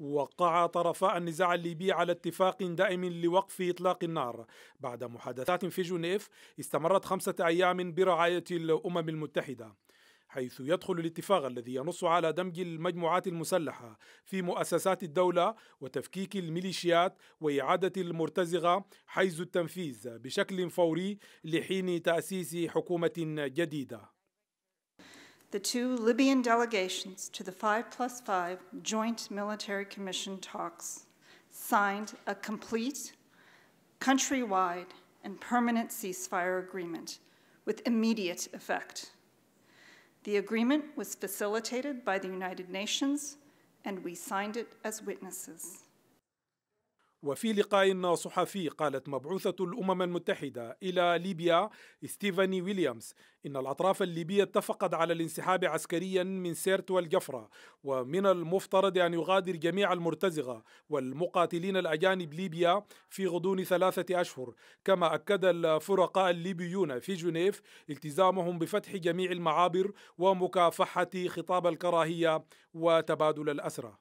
وقع طرفا النزاع الليبي على اتفاق دائم لوقف إطلاق النار بعد محادثات في جنيف استمرت خمسة أيام برعاية الأمم المتحدة حيث يدخل الاتفاق الذي ينص على دمج المجموعات المسلحة في مؤسسات الدولة وتفكيك الميليشيات وإعادة المرتزقة حيز التنفيذ بشكل فوري لحين تأسيس حكومة جديدة the two Libyan delegations to the 5 plus 5 Joint Military Commission talks signed a complete, countrywide, and permanent ceasefire agreement with immediate effect. The agreement was facilitated by the United Nations, and we signed it as witnesses. وفي لقاء صحفي قالت مبعوثة الأمم المتحدة إلى ليبيا ستيفاني ويليامز إن الأطراف الليبية اتفقت على الانسحاب عسكريا من سيرت والجفرة ومن المفترض أن يغادر جميع المرتزقة والمقاتلين الأجانب ليبيا في غضون ثلاثة أشهر كما أكد الفرقاء الليبيون في جنيف التزامهم بفتح جميع المعابر ومكافحة خطاب الكراهية وتبادل الأسرى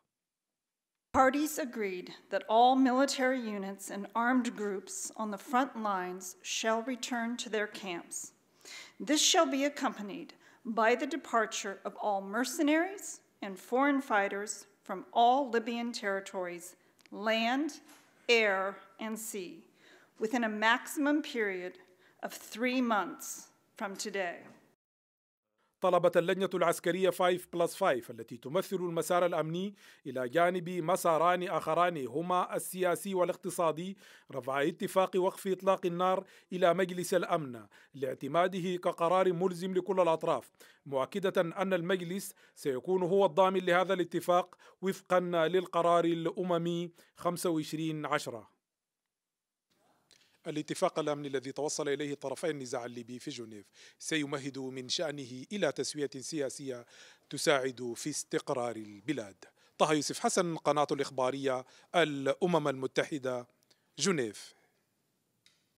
Parties agreed that all military units and armed groups on the front lines shall return to their camps. This shall be accompanied by the departure of all mercenaries and foreign fighters from all Libyan territories, land, air, and sea, within a maximum period of three months from today. طلبت اللجنة العسكرية 5 بلس 5 التي تمثل المسار الأمني إلى جانب مساران آخران هما السياسي والاقتصادي رفع اتفاق وقف إطلاق النار إلى مجلس الأمن لاعتماده كقرار ملزم لكل الأطراف مؤكدة أن المجلس سيكون هو الضامن لهذا الاتفاق وفقا للقرار الأممي 25 -10. الاتفاق الامني الذي توصل اليه طرفي النزاع الليبي في جنيف سيمهد من شانه الى تسويه سياسيه تساعد في استقرار البلاد. طه يوسف حسن قناه الاخباريه الامم المتحده جنيف